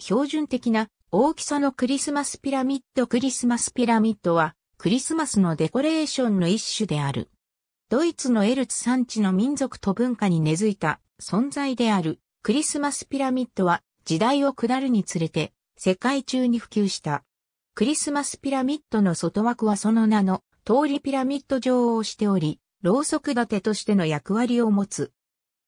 標準的な大きさのクリスマスピラミッドクリスマスピラミッドはクリスマスのデコレーションの一種である。ドイツのエルツ産地の民族と文化に根付いた存在であるクリスマスピラミッドは時代を下るにつれて世界中に普及した。クリスマスピラミッドの外枠はその名の通りピラミッド状をしており、ろうそく立てとしての役割を持つ。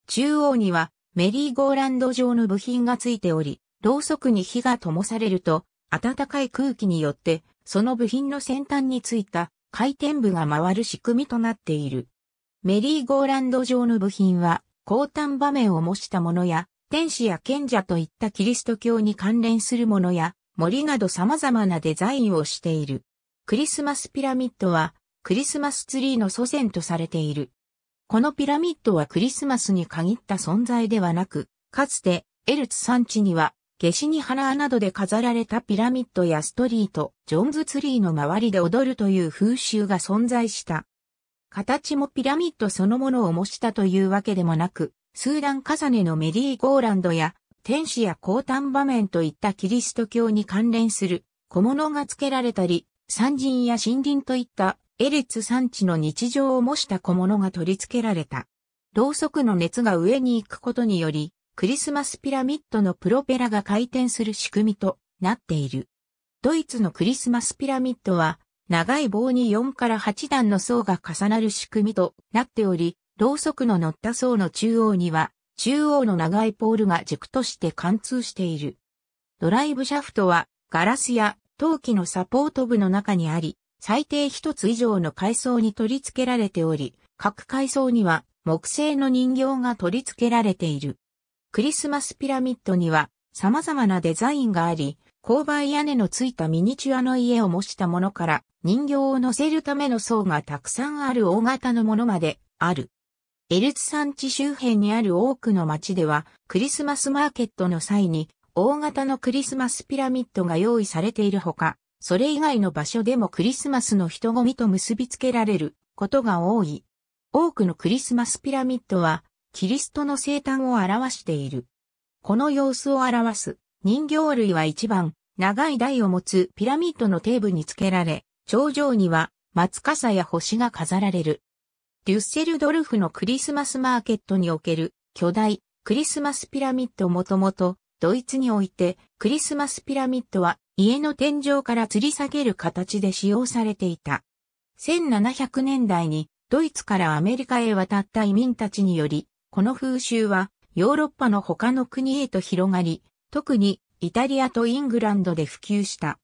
中央にはメリーゴーランド状の部品がついており、ろうそくに火が灯されると、暖かい空気によって、その部品の先端についた回転部が回る仕組みとなっている。メリーゴーランド上の部品は、高端場面を模したものや、天使や賢者といったキリスト教に関連するものや、森など様々なデザインをしている。クリスマスピラミッドは、クリスマスツリーの祖先とされている。このピラミッドはクリスマスに限った存在ではなく、かつてエルツ山地には夏至に花などで飾られたピラミッドやストリート、ジョンズツリーの周りで踊るという風習が存在した。形もピラミッドそのものを模したというわけでもなく、スーダン重ねのメリーゴーランドや、天使や高端場面といったキリスト教に関連する小物が付けられたり、山人や森林といったエリツ山地の日常を模した小物が取り付けられた。ろうそくの熱が上に行くことにより、クリスマスピラミッドのプロペラが回転する仕組みとなっている。ドイツのクリスマスピラミッドは、長い棒に4から8段の層が重なる仕組みとなっており、ろうそくの乗った層の中央には、中央の長いポールが軸として貫通している。ドライブシャフトは、ガラスや陶器のサポート部の中にあり、最低1つ以上の階層に取り付けられており、各階層には木製の人形が取り付けられている。クリスマスピラミッドには様々なデザインがあり、勾配屋根のついたミニチュアの家を模したものから人形を乗せるための層がたくさんある大型のものまである。エルツ山地周辺にある多くの町ではクリスマスマーケットの際に大型のクリスマスピラミッドが用意されているほか、それ以外の場所でもクリスマスの人混みと結びつけられることが多い。多くのクリスマスピラミッドはキリストの生誕を表している。この様子を表す人形類は一番長い台を持つピラミッドの底部につけられ、頂上には松笠や星が飾られる。デュッセルドルフのクリスマスマーケットにおける巨大クリスマスピラミッドもともとドイツにおいてクリスマスピラミッドは家の天井から吊り下げる形で使用されていた。1700年代にドイツからアメリカへ渡った移民たちによりこの風習はヨーロッパの他の国へと広がり、特にイタリアとイングランドで普及した。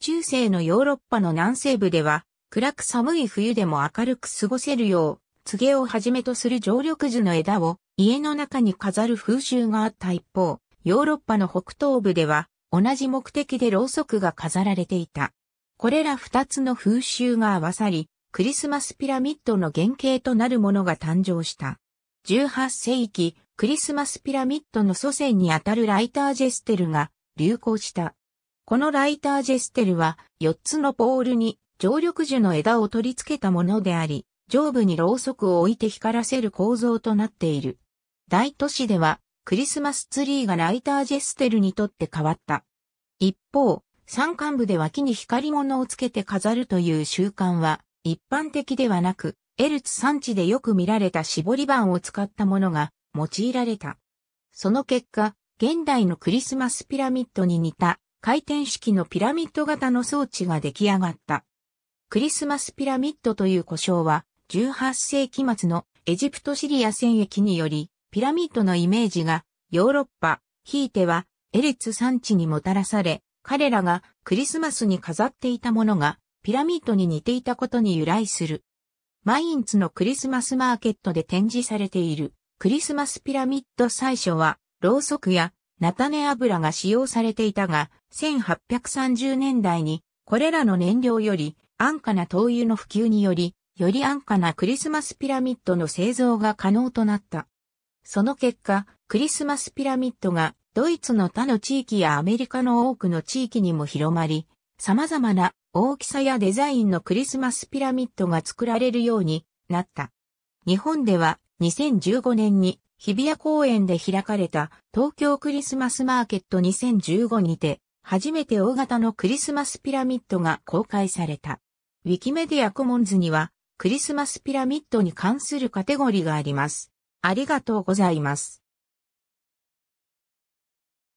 中世のヨーロッパの南西部では、暗く寒い冬でも明るく過ごせるよう、告げをはじめとする常緑樹の枝を家の中に飾る風習があった一方、ヨーロッパの北東部では同じ目的でろうそくが飾られていた。これら二つの風習が合わさり、クリスマスピラミッドの原型となるものが誕生した。18世紀、クリスマスピラミッドの祖先にあたるライタージェステルが流行した。このライタージェステルは4つのポールに常緑樹の枝を取り付けたものであり、上部にろうそくを置いて光らせる構造となっている。大都市ではクリスマスツリーがライタージェステルにとって変わった。一方、山間部で脇に光り物をつけて飾るという習慣は一般的ではなく、エルツ産地でよく見られた絞り板を使ったものが用いられた。その結果、現代のクリスマスピラミッドに似た回転式のピラミッド型の装置が出来上がった。クリスマスピラミッドという呼称は18世紀末のエジプトシリア戦役によりピラミッドのイメージがヨーロッパ、ひいてはエルツ産地にもたらされ、彼らがクリスマスに飾っていたものがピラミッドに似ていたことに由来する。マインツのクリスマスマーケットで展示されているクリスマスピラミッド最初はろうそくや菜種油が使用されていたが1830年代にこれらの燃料より安価な灯油の普及によりより安価なクリスマスピラミッドの製造が可能となった。その結果、クリスマスピラミッドがドイツの他の地域やアメリカの多くの地域にも広まり、様々な大きさやデザインのクリスマスピラミッドが作られるようになった。日本では2015年に日比谷公園で開かれた東京クリスマスマーケット2015にて初めて大型のクリスマスピラミッドが公開された。ウィキメディアコモンズにはクリスマスピラミッドに関するカテゴリーがあります。ありがとうございます。